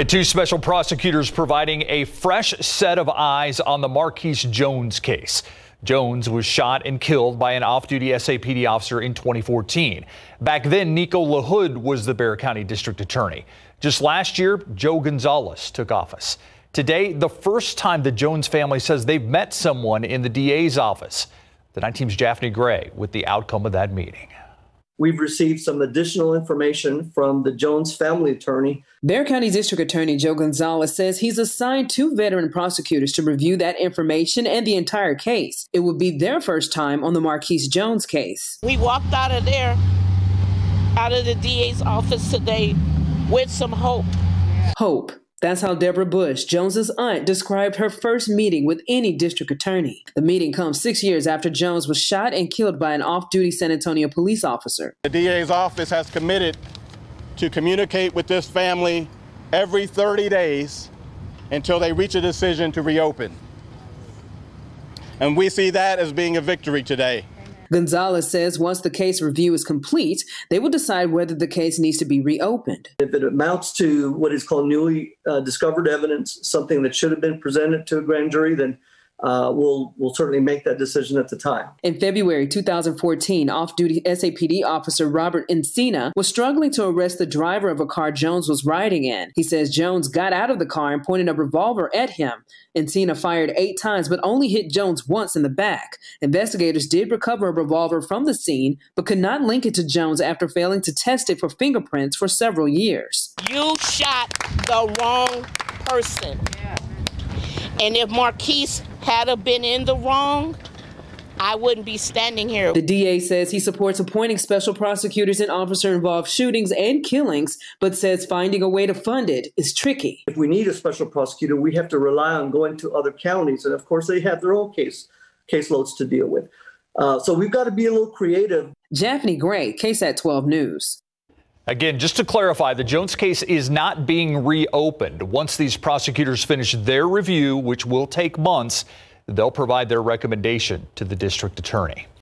And two special prosecutors providing a fresh set of eyes on the Marquise Jones case. Jones was shot and killed by an off duty SAPD officer in 2014. Back then, Nico LaHood was the Bear County District Attorney. Just last year, Joe Gonzalez took office. Today, the first time the Jones family says they've met someone in the DA's office. The 9 team's Jaffney Gray with the outcome of that meeting. We've received some additional information from the Jones family attorney. Bear County District Attorney Joe Gonzalez says he's assigned two veteran prosecutors to review that information and the entire case. It would be their first time on the Marquise Jones case. We walked out of there, out of the DA's office today, with some hope. Hope that's how Deborah Bush, Jones's aunt, described her first meeting with any district attorney. The meeting comes six years after Jones was shot and killed by an off-duty San Antonio police officer. The DA's office has committed to communicate with this family every 30 days until they reach a decision to reopen. And we see that as being a victory today. Gonzalez says once the case review is complete, they will decide whether the case needs to be reopened. If it amounts to what is called newly uh, discovered evidence, something that should have been presented to a grand jury, then uh, we'll we'll certainly make that decision at the time. In February 2014, off-duty SAPD officer Robert Encina was struggling to arrest the driver of a car Jones was riding in. He says Jones got out of the car and pointed a revolver at him. Encina fired eight times, but only hit Jones once in the back. Investigators did recover a revolver from the scene, but could not link it to Jones after failing to test it for fingerprints for several years. You shot the wrong person. Yeah. And if Marquise had been in the wrong, I wouldn't be standing here. The DA says he supports appointing special prosecutors in officer involved shootings and killings, but says finding a way to fund it is tricky. If we need a special prosecutor, we have to rely on going to other counties. And of course, they have their own case caseloads to deal with. Uh, so we've got to be a little creative. Jaffney Gray, KSAT 12 News. Again, just to clarify, the Jones case is not being reopened. Once these prosecutors finish their review, which will take months, they'll provide their recommendation to the district attorney.